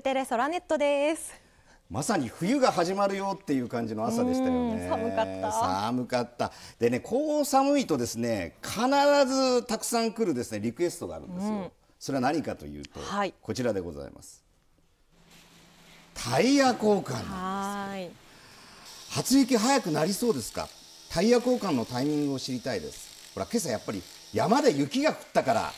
テレソラネットです。まさに冬が始まるよっていう感じの朝でしたよね。寒かった。寒かった。でね、こう寒いとですね、必ずたくさん来るですね、リクエストがあるんですよ。うん、それは何かというと、はい、こちらでございます。タイヤ交換なんです。初雪早くなりそうですか。タイヤ交換のタイミングを知りたいです。ほら、今朝やっぱり山で雪が降ったから、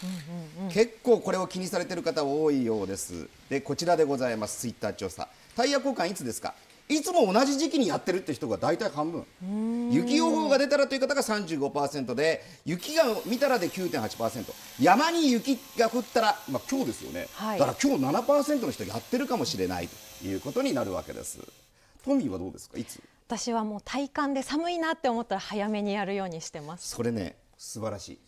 結構これを気にされてる方多いようですでこちらでございますツイッター調査タイヤ交換いつですかいつも同じ時期にやってるって人が大体半分雪予報が出たらという方が35%で雪が見たらで9.8%山に雪が降ったら、まあ、今日ですよね、はい、だから今日7%の人やってるかもしれないということになるわけです。トミーはどうですかいつ私はもう体感で寒いなって思ったら早めにやるようにしてますそれね素晴らしい。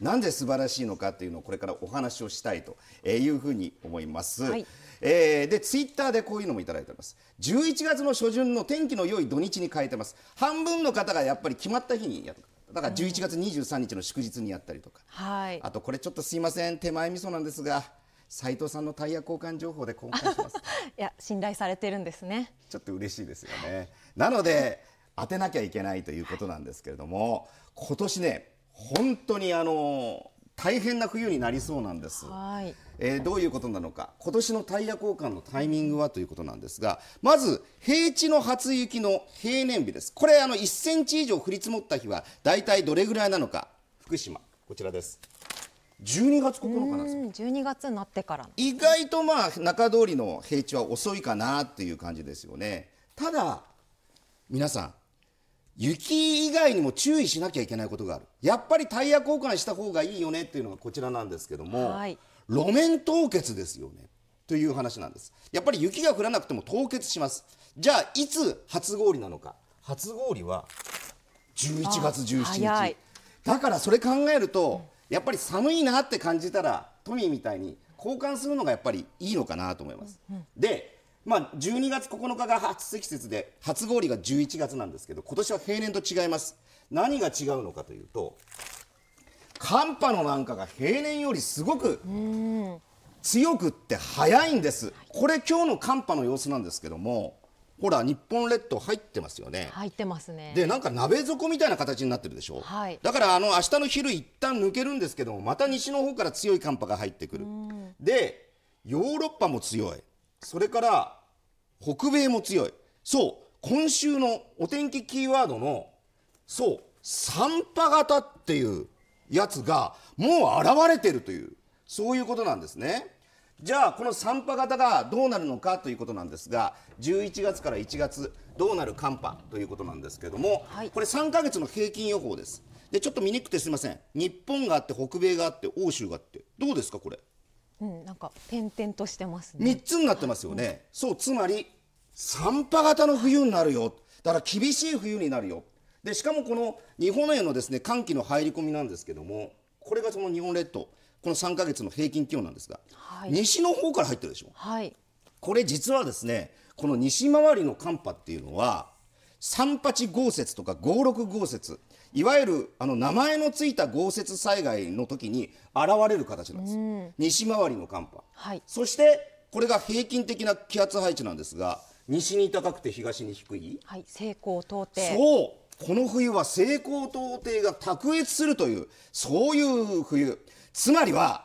なんで素晴らしいのかというのをこれからお話をしたいというふうに思います。はい、えー、でツイッターでこういうのもいただいております。11月の初旬の天気の良い土日に変えてます。半分の方がやっぱり決まった日にやる。だから11月23日の祝日にやったりとか、はい、あとこれちょっとすいません手前味噌なんですが斉藤さんのタイヤ交換情報で交換します いや信頼されてるんですねちょっと嬉しいですよねなので当てなきゃいけないということなんですけれども今年ね本当にあの大変な冬になりそうなんです。はえー、どういうことなのか、今年のタイヤ交換のタイミングはということなんですが、まず平地の初雪の平年日です。これあの1センチ以上降り積もった日はだいたいどれぐらいなのか、福島こちらです。12月9日なんですよ。12月になってから、ね、意外とまあ中通りの平地は遅いかなっていう感じですよね。ただ皆さん雪以外にも注意しなきゃいけないことがあるやっぱりタイヤ交換した方がいいよねっていうのがこちらなんですけども、はい、路面凍結ですよねという話なんですやっぱり雪が降らなくても凍結しますじゃあいつ初氷なのか初氷は11月17日だからそれ考えると、うん、やっぱり寒いなって感じたらトミーみたいに交換するのがやっぱりいいのかなと思います、うんうん、でまあ、12月9日が初積雪で初氷が11月なんですけど今年は平年と違います何が違うのかというと寒波のなんかが平年よりすごく強くって早いんですこれ今日の寒波の様子なんですけどもほら日本列島入ってますよね入ってますねでなんか鍋底みたいな形になってるでしょ、はい、だからあの明日の昼一旦抜けるんですけどもまた西の方から強い寒波が入ってくるでヨーロッパも強いそれから北米も強い。そう、今週のお天気キーワードの、そう、三波型っていうやつがもう現れてるという、そういうことなんですね。じゃあこの3波型がどうなるのかということなんですが11月から1月どうなる寒波ということなんですけども、はい、これ3か月の平均予報ですでちょっと見にくくてすみません日本があって北米があって欧州があってどうですかこれうん、なんか点々としてますね。3つになってますよね。そう、つまり三波型の冬になるよ。だから厳しい冬になるよ。で、しかもこの日本へのですね、寒気の入り込みなんですけども、これがその日本列島、この3か月の平均気温なんですが、はい、西の方から入ってるでしょ。はい。これ実はですね、この西回りの寒波っていうのは、三八豪雪とか五六豪雪いわゆるあの名前のついた豪雪災害の時に現れる形なんです、うん、西回りの寒波、はい、そしてこれが平均的な気圧配置なんですが西に高くて東に低い、はい、西高東低そうこの冬は西高東低が卓越するというそういう冬つまりは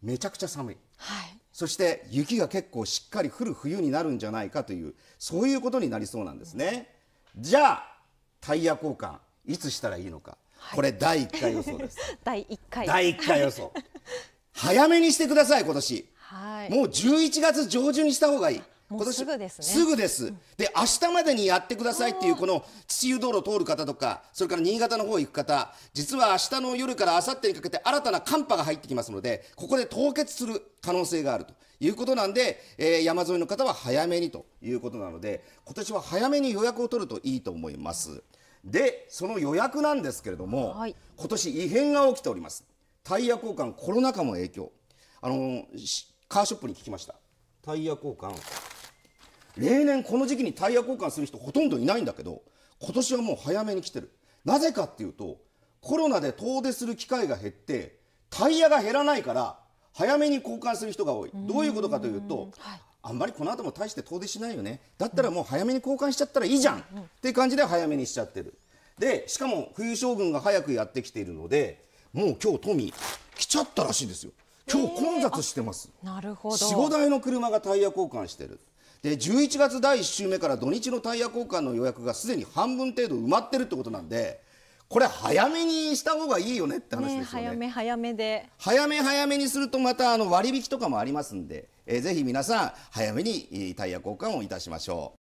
めちゃくちゃ寒い、はい、そして雪が結構しっかり降る冬になるんじゃないかというそういうことになりそうなんですね。じゃあタイヤ交換いつしたらいいのか、はい、これ第1回予想です 第1回第1回予想 早めにしてください今年、はい、もう11月上旬にした方がいい今年すぐです、ね、すぐです、で明日までにやってくださいっていうこの土湯道路通る方とかそれから新潟の方行く方実は明日の夜から明後日にかけて新たな寒波が入ってきますのでここで凍結する可能性があるということなんで、えー、山沿いの方は早めにということなので今年は早めに予約を取るといいと思います。でその予約なんですけれども、はい、今年異変が起きておりますタイヤ交換コロナ禍も影響あのカーショップに聞きましたタイヤ交換例年この時期にタイヤ交換する人ほとんどいないんだけど今年はもう早めに来てるなぜかっていうとコロナで遠出する機会が減ってタイヤが減らないから早めに交換する人が多いどういうことかというと、はい、あんまりこの後も大して遠出しないよねだったらもう早めに交換しちゃったらいいじゃん、っていう感じで早めにしちゃってるでしかも冬将軍が早くやってきているのでもう今日富来ちゃったらしいですよ今日混雑してます、えー、なるほど45台の車がタイヤ交換してるで11月第1週目から土日のタイヤ交換の予約がすでに半分程度埋まってるってことなんでこれ早めにした方がいいよねって話ですよね、ね、早め早めで早め早めにするとまたあの割引とかもありますんで、えー、ぜひ皆さん早めにタイヤ交換をいたしましょう